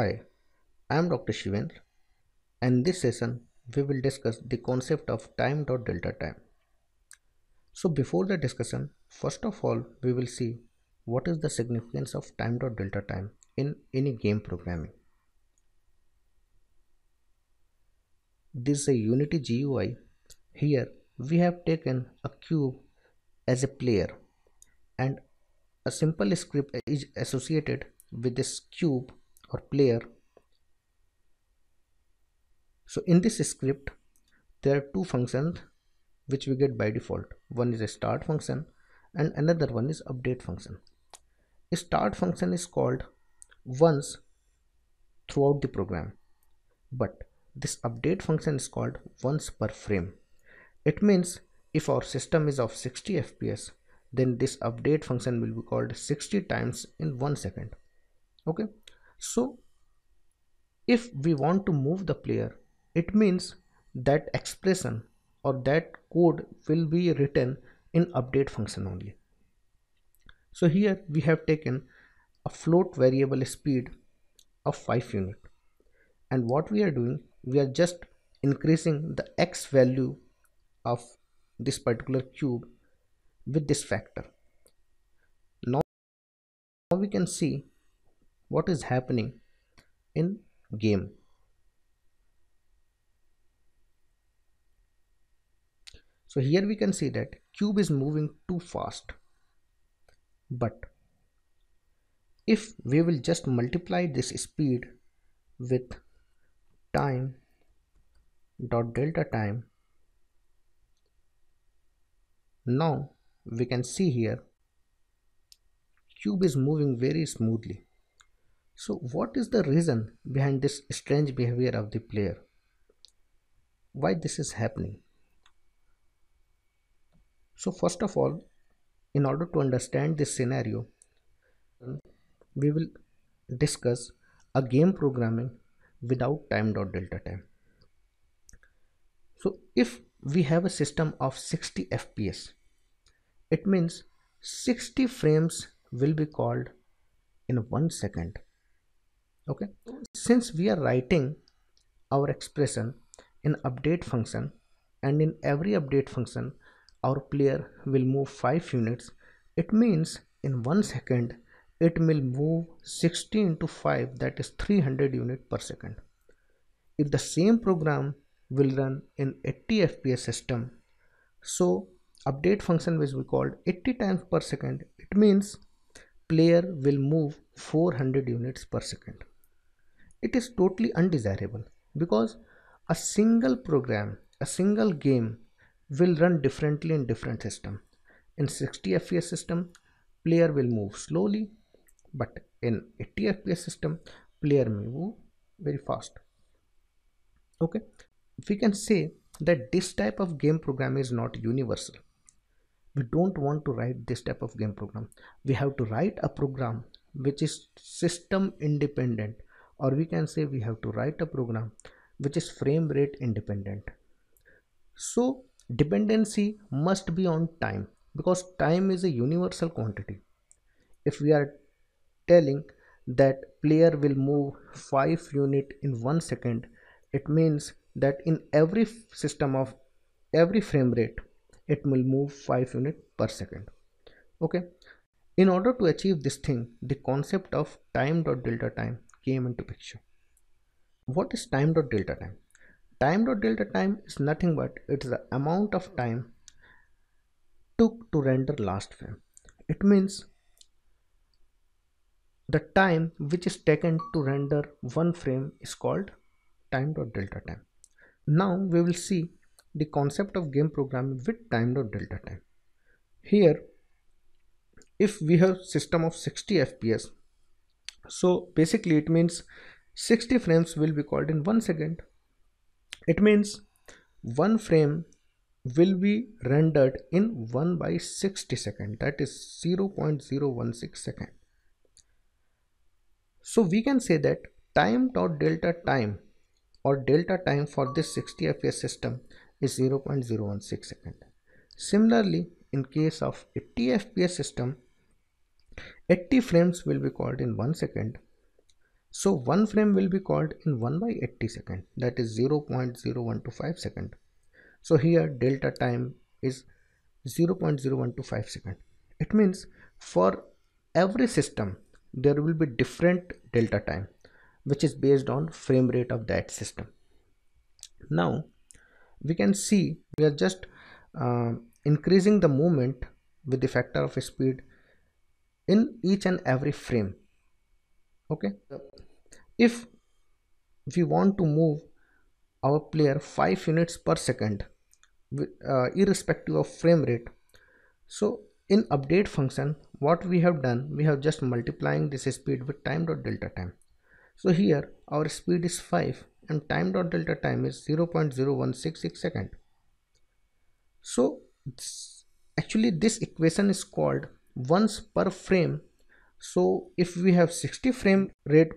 Hi, I am Dr. Shivendra and in this session we will discuss the concept of time dot delta time. So before the discussion, first of all we will see what is the significance of time dot delta time in any game programming. This is a Unity GUI. Here we have taken a cube as a player and a simple script is associated with this cube or player so in this script there are two functions which we get by default one is a start function and another one is update function a start function is called once throughout the program but this update function is called once per frame it means if our system is of 60 fps then this update function will be called 60 times in one second okay so if we want to move the player it means that expression or that code will be written in update function only so here we have taken a float variable speed of 5 unit and what we are doing we are just increasing the x value of this particular cube with this factor now we can see what is happening in game so here we can see that cube is moving too fast but if we will just multiply this speed with time dot delta time now we can see here cube is moving very smoothly so, what is the reason behind this strange behavior of the player? Why this is happening? So, first of all, in order to understand this scenario, we will discuss a game programming without time dot delta time. So, if we have a system of 60 FPS, it means 60 frames will be called in one second okay since we are writing our expression in update function and in every update function our player will move 5 units it means in 1 second it will move 60 into 5 that is 300 unit per second if the same program will run in 80 fps system so update function which we called 80 times per second it means player will move 400 units per second it is totally undesirable because a single program a single game will run differently in different system in 60 fps system player will move slowly but in 80 fps system player may move very fast okay we can say that this type of game program is not universal we don't want to write this type of game program we have to write a program which is system independent or we can say we have to write a program which is frame rate independent so dependency must be on time because time is a universal quantity if we are telling that player will move 5 unit in 1 second it means that in every system of every frame rate it will move 5 unit per second okay in order to achieve this thing the concept of time dot delta time came into picture what is time dot delta time time dot delta time is nothing but it's the amount of time took to render last frame it means the time which is taken to render one frame is called time dot delta time now we will see the concept of game programming with time dot delta time here if we have system of 60 fps so basically it means 60 frames will be called in one second it means one frame will be rendered in 1 by 60 second that is 0.016 second so we can say that time dot delta time or delta time for this 60 fps system is 0.016 second similarly in case of a tfps system 80 frames will be called in 1 second so one frame will be called in 1 by 80 second that is 0 0.0125 second so here delta time is 0 0.0125 second it means for every system there will be different delta time which is based on frame rate of that system now we can see we are just uh, increasing the movement with the factor of speed in each and every frame okay if we want to move our player 5 units per second uh, irrespective of frame rate so in update function what we have done we have just multiplying this speed with time dot delta time so here our speed is 5 and time dot delta time is 0.0166 second so actually this equation is called once per frame so if we have 60 frame rate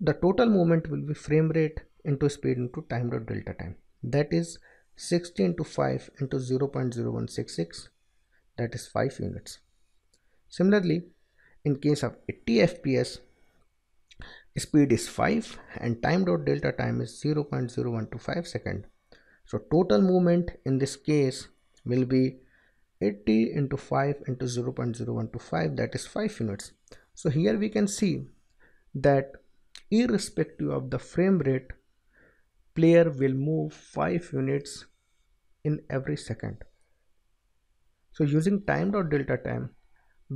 the total movement will be frame rate into speed into time dot delta time that is 60 into 5 into 0.0166 that is 5 units similarly in case of 80 fps speed is 5 and time dot delta time is 0.0125 second so total movement in this case will be 80 into 5 into 0 0.0125 that is 5 units so here we can see that irrespective of the frame rate player will move 5 units in every second so using time dot delta time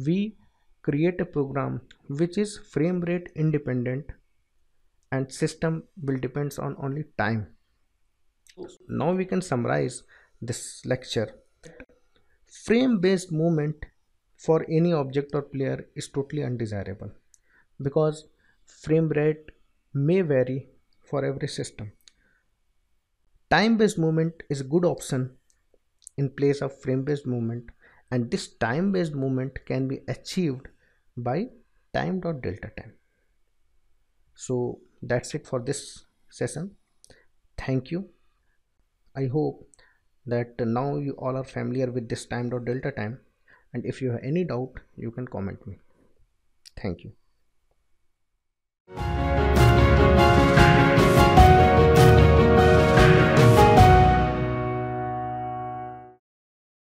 we create a program which is frame rate independent and system will depends on only time oh. now we can summarize this lecture frame based movement for any object or player is totally undesirable because frame rate may vary for every system. Time based movement is a good option in place of frame based movement and this time based movement can be achieved by time dot delta time. So that's it for this session. Thank you. I hope that now you all are familiar with this time dot delta time and if you have any doubt you can comment me thank you